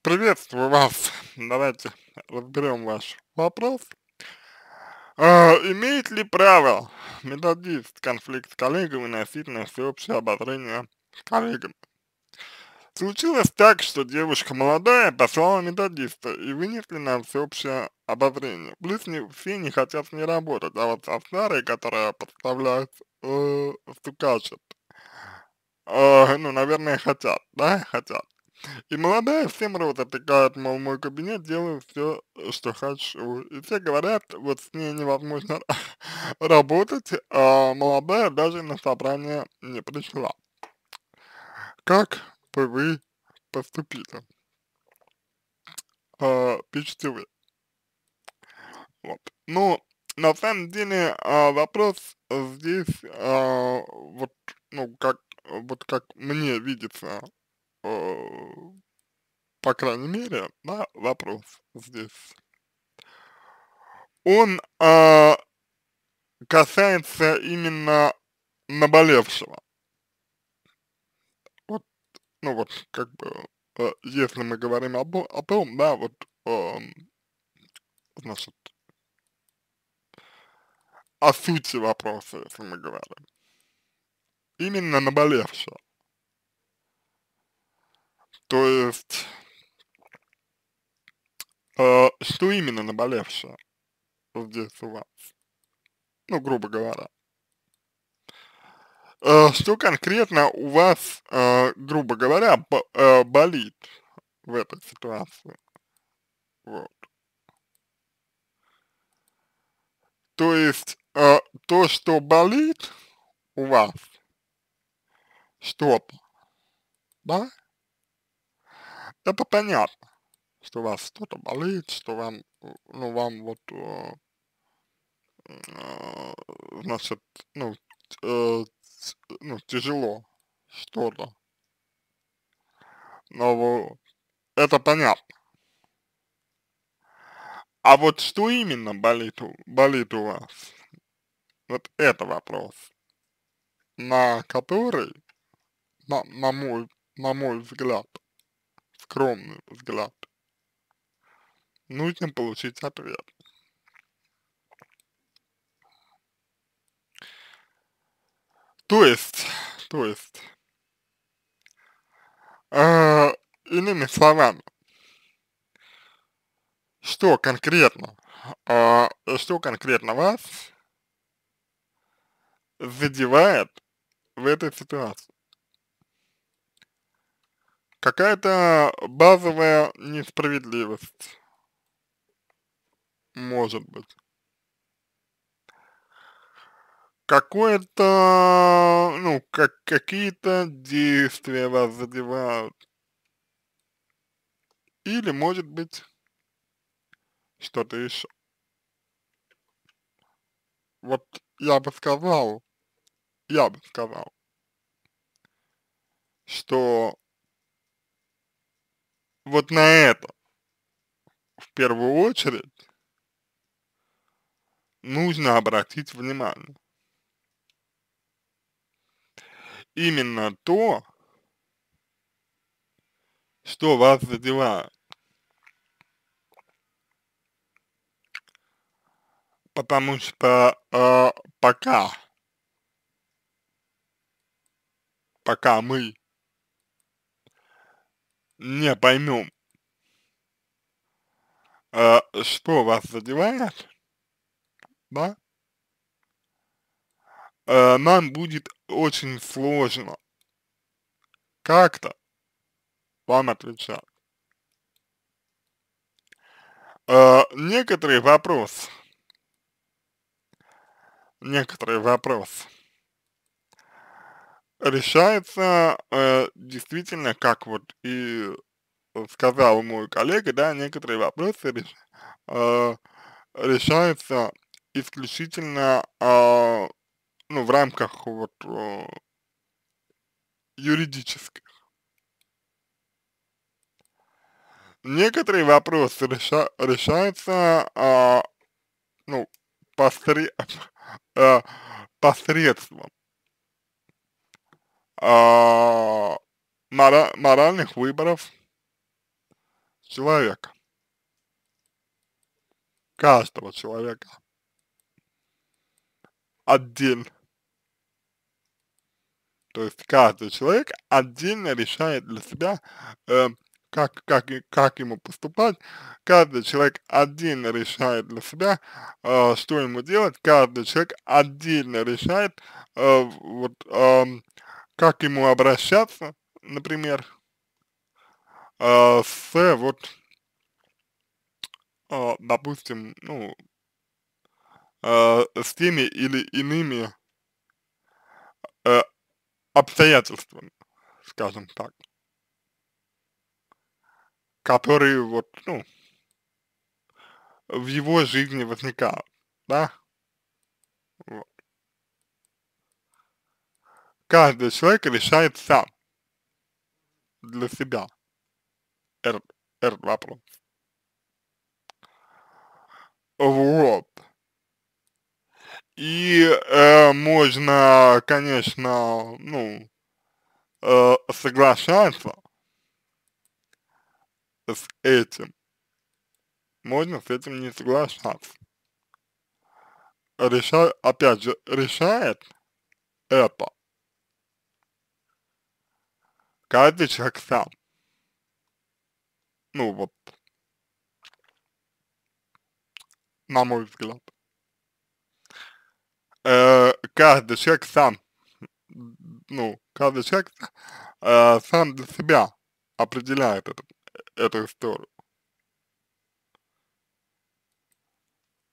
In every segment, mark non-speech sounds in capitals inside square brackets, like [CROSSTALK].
Приветствую вас. Давайте разберем ваш вопрос. Э, имеет ли право методист конфликт с коллегами носить на всеобщее обозрение с коллегами? Случилось так, что девушка молодая послала методиста и вынесли на всеобщее обозрение. Плюс не, все не хотят с ней работать, а вот со старой, которая подставляет э, стукачет, э, ну, наверное, хотят, да, хотят. И молодая всем рот опекает, мол, мой кабинет, делаю все, э, что хочу. И все говорят, вот с ней невозможно [LAUGHS] работать, а молодая даже на собрание не пришла. Как бы вы поступили? А, пишите вы. Вот. Ну, на самом деле, а, вопрос здесь, а, вот, ну, как, вот как мне видится, Э, по крайней мере, да, вопрос здесь. Он э, касается именно наболевшего. Вот, ну вот, как бы, э, если мы говорим об, о том, да, вот, э, значит, о сути вопроса, если мы говорим. Именно наболевшего. То есть, э, что именно наболевшее здесь у вас? Ну, грубо говоря. Э, что конкретно у вас, э, грубо говоря, э, болит в этой ситуации? Вот. То есть, э, то, что болит у вас, что-то, да, это понятно, что у вас что-то болит, что вам, ну, вам вот, э, э значит, ну, э, ну, тяжело что-то. Но это понятно. А вот что именно болит, болит у вас? Вот это вопрос, на который, на, на, мой, на мой взгляд, скромный взгляд. Нужно получить ответ. То есть, то есть, э, иными словами, что конкретно, э, что конкретно вас задевает в этой ситуации? какая-то базовая несправедливость может быть. Какое-то, ну, как, какие-то действия вас задевают. Или, может быть, что-то еще. Вот я бы сказал, я бы сказал, что вот на это в первую очередь нужно обратить внимание. Именно то, что вас задевает. Потому что э, пока, пока мы не пойму, э, а что вас задевает, да, э, нам будет очень сложно как-то вам отвечать. Э, некоторые вопросы, некоторые вопросы решается э, действительно, как вот и э, сказал мой коллега, да, некоторые вопросы реш, э, решаются исключительно, э, ну, в рамках вот э, юридических. Некоторые вопросы реша, решаются, э, ну, посре, [LAUGHS] э, посредством а, мора моральных выборов человека. Каждого человека. Отдельно. То есть каждый человек отдельно решает для себя, э, как, как, как ему поступать, каждый человек отдельно решает для себя, э, что ему делать, каждый человек отдельно решает, э, вот, э, как ему обращаться, например, э, с вот, э, допустим, ну, э, с теми или иными э, обстоятельствами, скажем так, которые вот, ну, в его жизни возникают, да? Каждый человек решает сам для себя этот, вопрос. Вот. И э, можно, конечно, ну, э, соглашаться с этим. Можно с этим не соглашаться. Решает, опять же, решает это каждый человек сам. Ну вот, на мой взгляд. Э, каждый человек сам, ну, каждый человек э, сам для себя определяет эту, эту историю.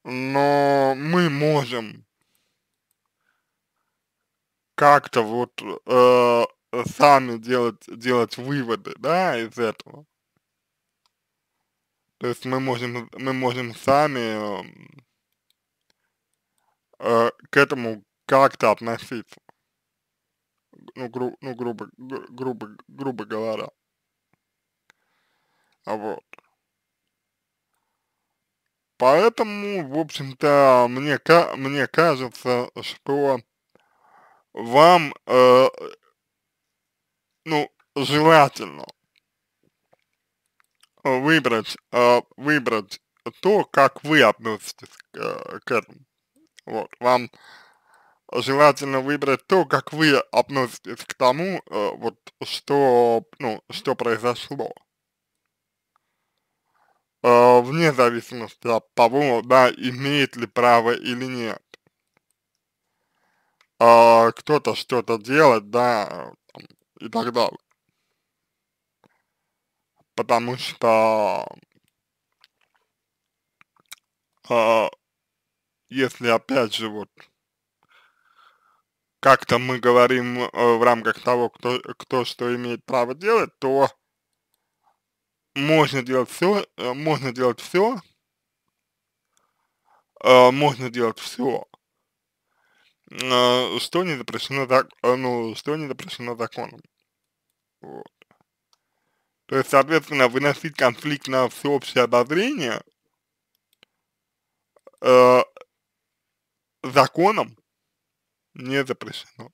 Но мы можем как-то вот э, сами делать, делать выводы, да, из этого. То есть мы можем, мы можем сами э, к этому как-то относиться. Ну, гру, ну грубо, грубо, грубо говоря. А вот. Поэтому, в общем-то, мне, мне кажется, что вам э, ну, желательно выбрать, э, выбрать то, как вы относитесь к, э, к этому. Вот, вам желательно выбрать то, как вы относитесь к тому, э, вот, что, ну, что произошло. Вне зависимости от того, да, имеет ли право или нет. Кто-то что-то делает, да, и так далее. Потому что э, если опять же вот как-то мы говорим э, в рамках того, кто, кто что имеет право делать, то можно делать все, э, можно делать все, э, можно делать все, э, что не запрещено, так, э, ну, что не запрещено законом. Вот. То есть, соответственно, выносить конфликт на всеобщее обозрение э, законом не запрещено.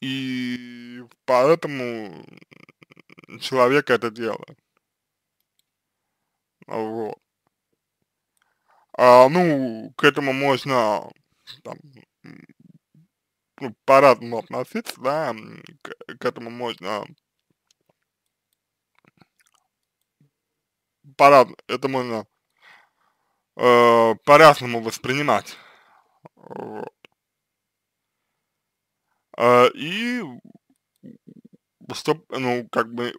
И поэтому человек это делает. Вот. А, ну, к этому можно там, ну, по-разному относиться, да, к, к этому можно по разному это можно э, по-разному воспринимать. Э, и что, ну, как бы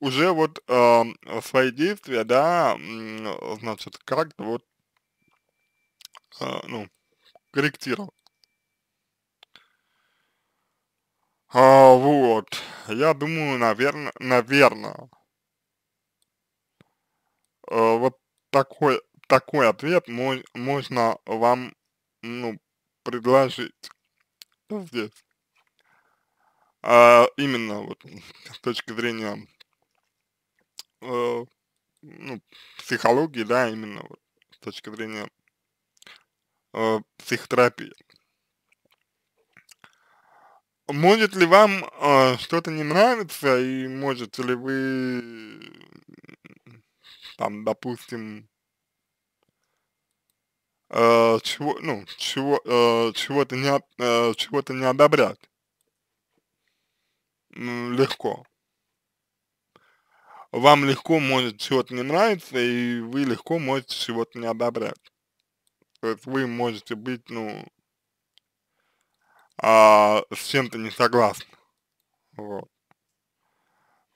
уже вот э, свои действия, да, значит, как-то вот, э, ну, корректировать А, вот, я думаю, наверное, наверное, а, э, вот такой, такой ответ мой можно вам, ну, предложить ну, здесь. А, именно вот [LAUGHS] с точки зрения э, ну, психологии, да, именно вот, с точки зрения э, психотерапии. Может ли вам э, что-то не нравится и можете ли вы, там, допустим, э, чего, ну, чего, э, чего-то не, э, чего-то не одобрять? Ну, легко. Вам легко может чего-то не нравиться, и вы легко можете чего-то не одобрять. То есть вы можете быть, ну, а, с чем-то не согласна. Вот.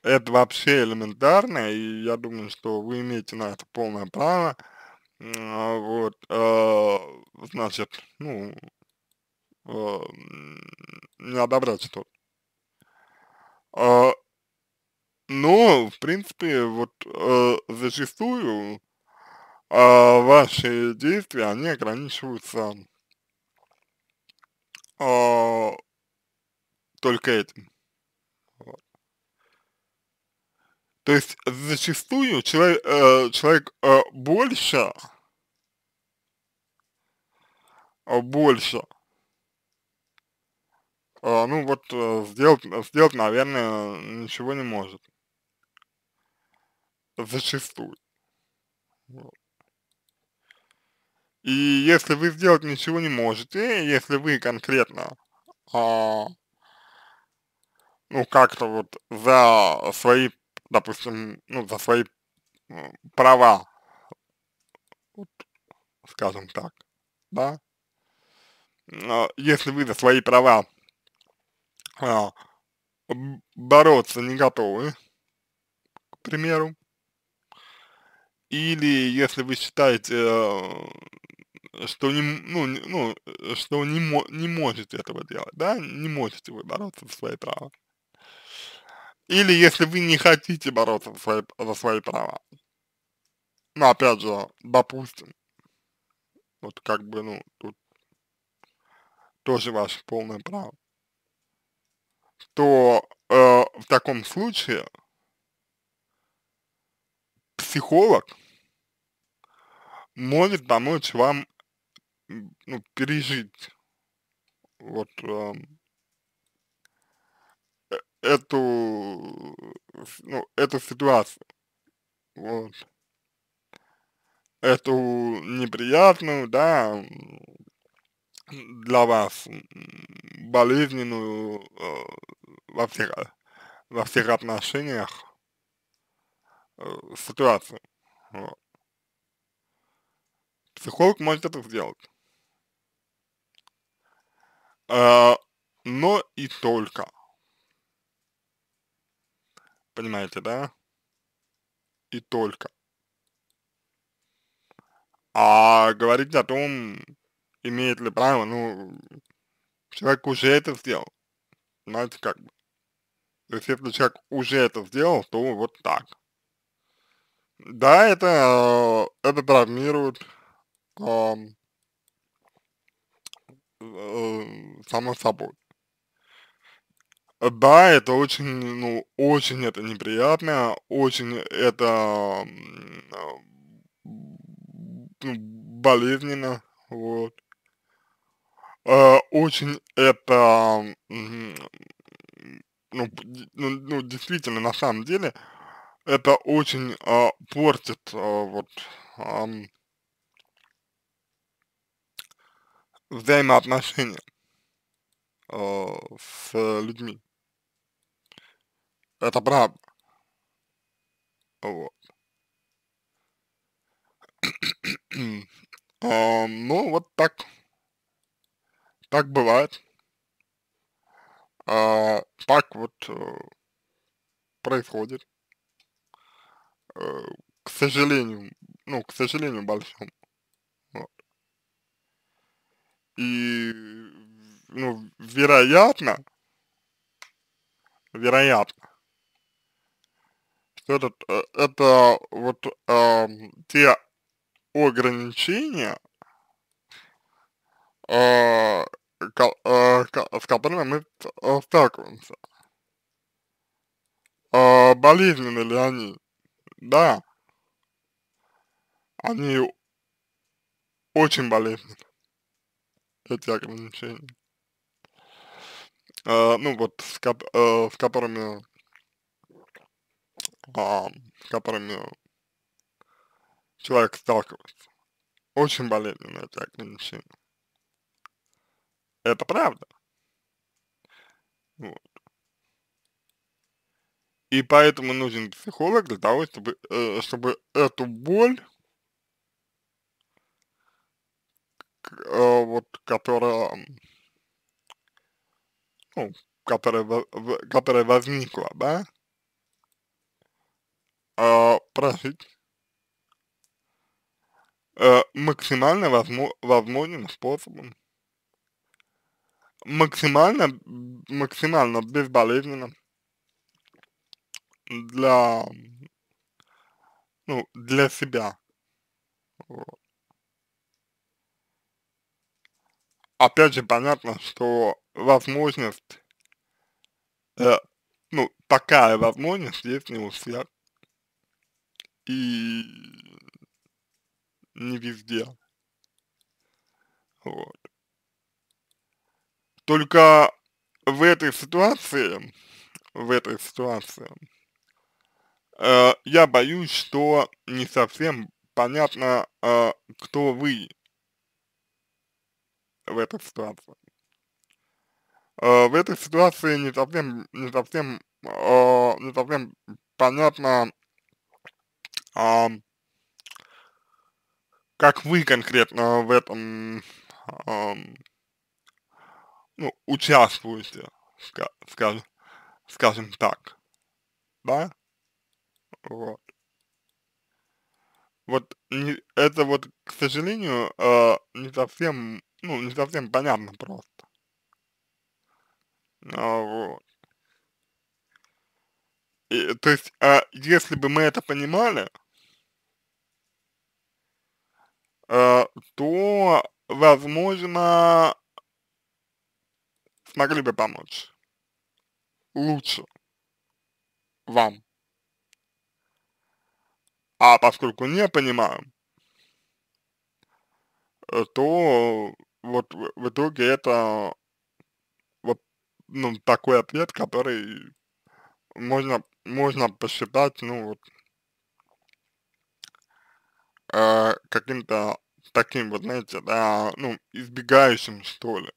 Это вообще элементарно, и я думаю, что вы имеете на это полное право. А, вот, а, значит, ну, а, не одобрять что-то. А, но, в принципе, вот э, зачастую э, ваши действия, они ограничиваются а, только этим. Вот. То есть зачастую человек, э, человек э, больше, а, больше, э, ну вот э, сделать, сделать, наверное, ничего не может. Зачастую. Вот. И если вы сделать ничего не можете, если вы конкретно, а, ну, как-то вот за свои, допустим, ну, за свои права, вот, скажем так, да, если вы за свои права а, бороться не готовы, к примеру, или если вы считаете, э, что не, ну, ну, э, что не, мо не можете этого делать, да, не можете вы бороться за свои права. Или если вы не хотите бороться за свои, за свои права. Ну, опять же, допустим, вот как бы, ну, тут тоже ваше полное право, то э, в таком случае психолог может помочь вам ну, пережить вот э, эту, ну, эту ситуацию, вот, эту неприятную, да, для вас болезненную э, во всех, во всех отношениях э, ситуацию, вот. Психолог может это сделать. А, но и только. Понимаете, да? И только. А говорить о том, имеет ли право, ну, человек уже это сделал. Знаете, как бы. То есть, если человек уже это сделал, то вот так. Да, это, э, это травмирует э, э, само собой. Да, это очень, ну, очень это неприятно, очень это ну, болезненно, вот. Э, очень это, ну, ну, ну, действительно, на самом деле, это очень э, портит э, вот э, взаимоотношения э, с людьми. Это правда. Вот. а, ну, вот так. Так бывает. А, так вот э, происходит. Э, к сожалению, ну, к сожалению большому. И, ну, вероятно, вероятно, что этот, э, это вот э, те ограничения, э, с которыми мы сталкиваемся. Э, болезненны ли они? Да. Они очень болезненны эти ограничения, э, ну вот, с, кап э, с которыми, э, с которыми человек сталкивается. Очень болезненно эти ограничения. Это правда. Вот. И поэтому нужен психолог для того, чтобы, э, чтобы эту боль Э, вот, которая, ну, которая, которая возникла, да, э, а, прожить э, максимально возможно, возможным способом, максимально, максимально безболезненно для, ну, для себя. Вот. опять же понятно, что возможность, э, ну, такая возможность есть не у всех. И не везде. Вот. Только в этой ситуации, в этой ситуации, э, я боюсь, что не совсем понятно, э, кто вы в этой ситуации. Э, в этой ситуации не совсем, не совсем, э, не совсем понятно, а, как вы конкретно в этом эм, ну, участвуете, скажем, скажем так, да? Вот. Вот не, это вот, к сожалению, э, не совсем ну, не совсем понятно просто. А, вот. И, то есть, а если бы мы это понимали, а, то, возможно, смогли бы помочь лучше вам. А поскольку не понимаем, э, то вот в итоге это вот ну, такой ответ, который можно, можно посчитать, ну, вот, э, каким-то таким, вот, знаете, да, ну, избегающим, что ли.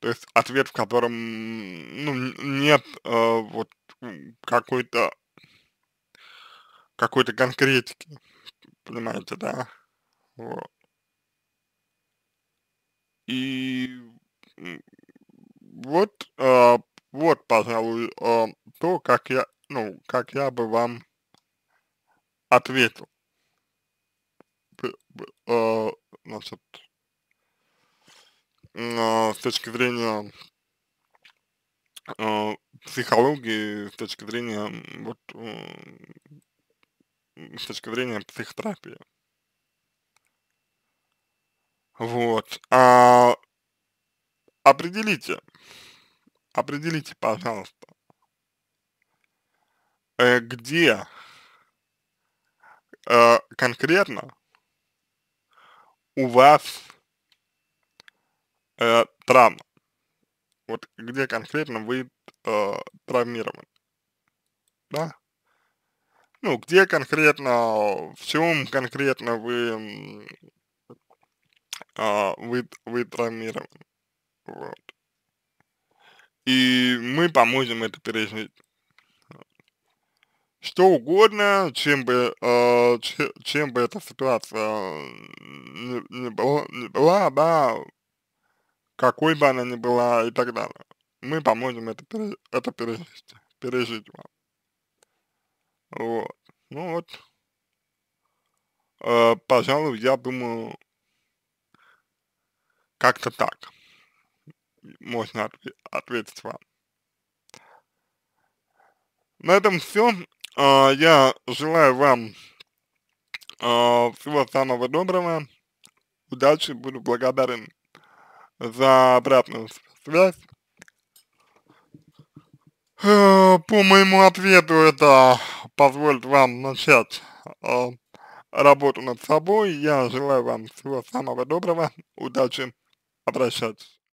То есть ответ, в котором, ну, нет э, вот какой-то какой-то конкретики, понимаете, да? Вот. И вот, э, вот, пожалуй, э, то, как я, ну, как я бы вам ответил. Э, значит, э, с точки зрения э, психологии, с точки зрения, вот, э, с точки зрения психотерапии. Вот. А, определите, определите, пожалуйста, э, где э, конкретно у вас э, травма. Вот где конкретно вы э, травмированы. Да? Ну, где конкретно, в чем конкретно вы [LAUGHS] а, вы, Вот. И мы поможем это пережить. Что угодно, чем бы, э, а, чем, чем бы эта ситуация не, не, была, не была, да, какой бы она ни была и так далее. Мы поможем это, это пережить, пережить вам. Вот. Ну вот. Э, пожалуй, я думаю, как-то так можно отв ответить вам. На этом все. А, я желаю вам а, всего самого доброго. Удачи, буду благодарен за обратную связь. Э, по моему ответу это позволит вам начать э, работу над собой. Я желаю вам всего самого доброго, удачи Abraço Abraçados.